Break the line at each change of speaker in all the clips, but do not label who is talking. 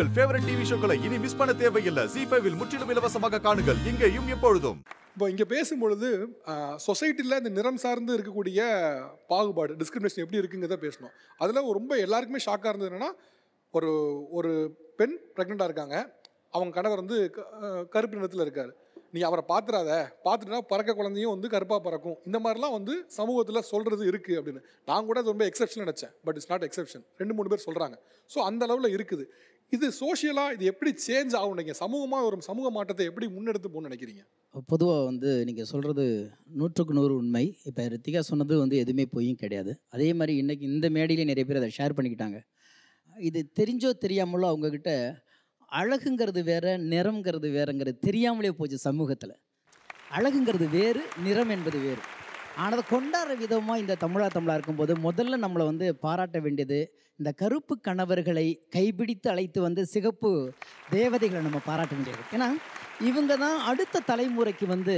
உங்கள் favourite TV ஷோக்களை இனி miss பண்ண தேவையில்லை ஜி ஃபைவில் முற்றிலும் இலவசமாக காணுங்கள் இங்கேயும் எப்பொழுதும் இப்போ இங்கே பேசும்பொழுது சொசைட்டியில் இந்த நிறம் சார்ந்து இருக்கக்கூடிய பாகுபாடு டிஸ்கிரிமினேஷன் எப்படி இருக்குங்கிறத பேசணும் அதில் ரொம்ப எல்லாருக்குமே ஷாக்காக இருந்தது என்னென்னா ஒரு ஒரு பெண் ப்ரெக்னெண்ட்டாக இருக்காங்க அவங்க கணவர் வந்து கருப்பு நிறத்தில் இருக்கார் நீ அவரை பார்த்துறாத பார்த்துட்டுனா பறக்க குழந்தையும் வந்து கருப்பாக பறக்கும் இந்த மாதிரிலாம் வந்து சமூகத்தில் சொல்கிறது இருக்குது அப்படின்னு நான் கூட அது ரொம்ப எக்ஸப்ஷன் நினச்சேன் பட் இட்ஸ் நாட் எக்ஸப்ஷன் ரெண்டு மூணு பேர் சொல்கிறாங்க ஸோ அந்த லெவலில் இருக்குது இது சோஷியலாக இது எப்படி சேஞ்ச் ஆகும் நீங்கள் சமூகமாக ஒரு சமூக மாற்றத்தை எப்படி முன்னெடுத்து போகணும்னு நினைக்கிறீங்க
பொதுவாக வந்து நீங்கள் சொல்கிறது நூற்றுக்கு நூறு உண்மை இப்போ ரித்திகா சொன்னது வந்து எதுவுமே பொய்யும் கிடையாது அதே மாதிரி இன்றைக்கி இந்த மேடையிலே நிறைய பேர் அதை ஷேர் பண்ணிக்கிட்டாங்க இது தெரிஞ்சோ தெரியாமலோ அவங்கக்கிட்ட அழகுங்கிறது வேற நிறம்ங்கிறது வேறுங்கிறது தெரியாமலே போச்சு சமூகத்தில் அழகுங்கிறது வேறு நிறம் என்பது வேறு ஆனால் அதை கொண்டாடுற விதமாக இந்த தமிழா தமிழாக இருக்கும்போது முதல்ல நம்மளை வந்து பாராட்ட வேண்டியது இந்த கருப்பு கணவர்களை கைபிடித்து அழைத்து வந்து சிகப்பு தேவதைகளை நம்ம பாராட்ட வேண்டியது ஏன்னா இவங்க தான் அடுத்த தலைமுறைக்கு வந்து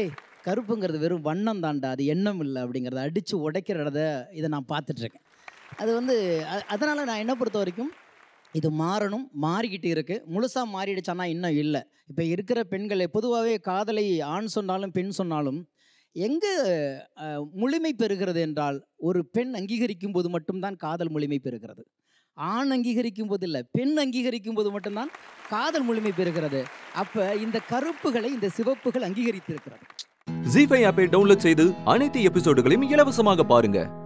ஏய் கருப்புங்கிறது வெறும் வண்ணம் தாண்டா அது எண்ணம் இல்லை அப்படிங்கிறத அடித்து உடைக்கிறத இதை நான் பார்த்துட்ருக்கேன் அது வந்து அதனால் நான் என்ன பொறுத்த வரைக்கும் இது மாறணும் மாறிக்கிட்டு இருக்குது முழுசாக மாறிடுச்சானா இன்னும் இல்லை இப்போ இருக்கிற பெண்களை பொதுவாகவே காதலை ஆண் சொன்னாலும் பெண் சொன்னாலும் எங்கே முழுமை பெறுகிறது என்றால் ஒரு பெண் அங்கீகரிக்கும் போது மட்டும்தான் காதல் முழுமை பெறுகிறது ஆண் அங்கீகரிக்கும் போது இல்லை பெண் அங்கீகரிக்கும் போது மட்டும்தான் காதல் முழுமை பெறுகிறது அப்போ இந்த கருப்புகளை இந்த சிவப்புகள் அங்கீகரித்திருக்கிறது ஜிபை ஆப்பை டவுன்லோட் செய்து அனைத்து எபிசோடுகளையும் இலவசமாக பாருங்கள்